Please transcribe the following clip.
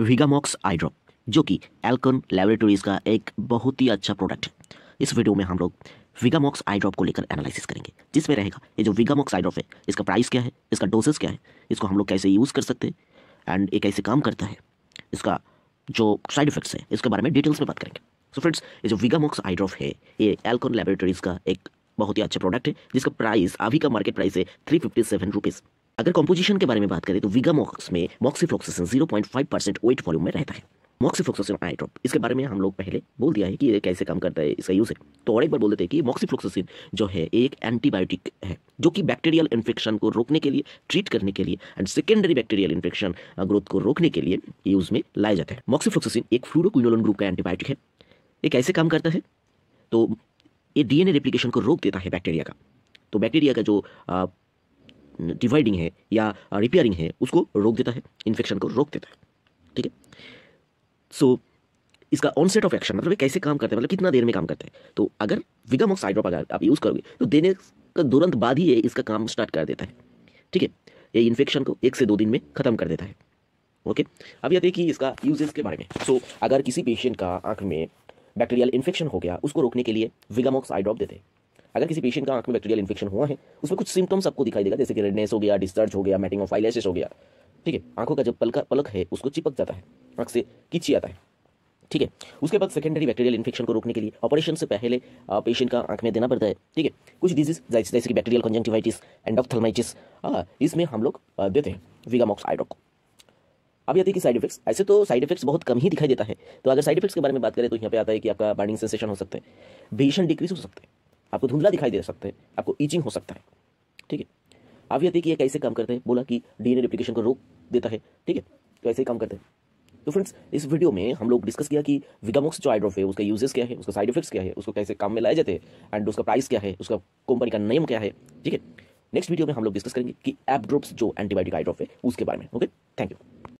विगामॉक्स आई drop जो कि Alcon laboratories का एक बहुत ही अच्छा प्रोडक्ट है इस वीडियो में हम लोग विगामॉक्स आई ड्रॉप को लेकर एनालिसिस करेंगे जिसमें रहेगा ये जो विगामॉक्स आईड्रॉप है इसका प्राइस क्या है इसका डोसेस क्या है इसको हम लोग कैसे यूज़ कर सकते हैं एंड ये कैसे काम करता है इसका जो साइड इफेक्ट्स है इसके बारे में डिटेल्स में बात करेंगे सो फ्रेंड्स ये जो विगामॉक्स आईड्रॉप है ये एल्कन लेबोरेटरीज का एक बहुत ही अच्छा प्रोडक्ट है जिसका प्राइस अभी का मार्केट प्राइस है थ्री फिफ्टी सेवन रुपीज़ अगर कॉम्पोजिशन के बारे में बात करें तो विगा मॉक्स में moxifloxacin five percent weight volume में रहता है मॉक्सीफ्लोक्सेसन आई ड्रॉप इसके बारे में हम लोग पहले बोल दिया है कि ये कैसे काम करता है इसका यूज़ है तो और एक बार बोल देते हैं कि मॉक्सीफ्लोक्सेसिन जो है एक एंटीबायोटिक है जो कि बैक्टीरियल इन्फेक्शन को रोकने के लिए ट्रीट करने के लिए and secondary bacterial infection growth को रोकने के लिए यूज़ में लाया जाता है मॉक्सीफ्लोक्सेसिन एक फ्लूरोक्विनोलन ग्रुप का एंटीबायोटिक है ये कैसे काम करता है तो ये डीएनए रेप्लिकेशन को रोक देता है बैक्टीरिया का तो बैक्टीरिया का जो डिवाइडिंग है या रिपेयरिंग है उसको रोक देता है इन्फेक्शन को रोक देता है ठीक है सो इसका ऑनसेट ऑफ एक्शन मतलब कैसे काम करते हैं मतलब कितना देर में काम करते हैं तो अगर ऑक्स हाइड्रोप अगर आप यूज़ करोगे तो देने का तुरंत बाद ही ये इसका काम स्टार्ट कर देता है ठीक है ये इन्फेक्शन को एक से दो दिन में ख़त्म कर देता है ओके अब यह देखिए इसका यूजेस के बारे में सो so, अगर किसी पेशेंट का आँख में बैक्टीरियल इन्फेक्शन हो गया उसको रोकने के लिए विगामॉक्स आई ड्रॉप देते हैं अगर किसी पेशेंट का आंख में बैक्टीरियल इन्फेक्शन हुआ है उसमें कुछ सिम्टम्स आपको दिखाई देगा जैसे कि रेडनेस हो गया डिस्चार्ज हो गया मैटिंग ऑफ फाइलेसिस हो गया ठीक है आंखों का जब पलका पलक है उसको चिपक जाता है आंख से किची आता है ठीक है उसके बाद सेकेंडरी बैक्टीरियल इन्फेक्शन को रोकने के लिए ऑपरेशन से पहले पेशेंट का आंख में देना पड़ता है ठीक है कुछ डिजीज जैसे जैसे कि बैक्टीरियल कंजंक्टिवाइटिस एंडोपथलमाइटिस इसमें हम लोग देते हैं विगामॉक्स आइडोक अब आती है कि साइड इफेक्ट्स ऐसे तो साइड इफेक्ट्स बहुत कम ही दिखाई देता है तो अगर साइड इफेक्ट्स के बारे में बात करें तो यहाँ पे आता है कि आपका बर्निंग सेंसेशन हो सकता है भीषण डिक्रीज हो सकते हैं आपको धुंधला दिखाई दे सकता है आपको ईचिंग हो सकता है ठीक है आप यह देखिए कैसे काम करते हैं बोला कि डीएनए एप्लीकेशन को रोक देता है ठीक है कैसे तो काम करते हैं तो फ्रेंड्स इस वीडियो में हम लोग डिस्कस किया कि विगामोक्स जो आइड्रोफ है उसका यूजेस क्या है उसका साइड इफेक्ट्स क्या है उसको कैसे काम में लाए जाते हैं एंड उसका प्राइस क्या है उसका कंपनी का नेम क्या है ठीक है नेक्स्ट वीडियो में हम लोग डिस्कस करेंगे कि एप ड्रॉप्स जो एंटीबायोटिक आइड्रोफ है उसके बारे में ओके थैंक यू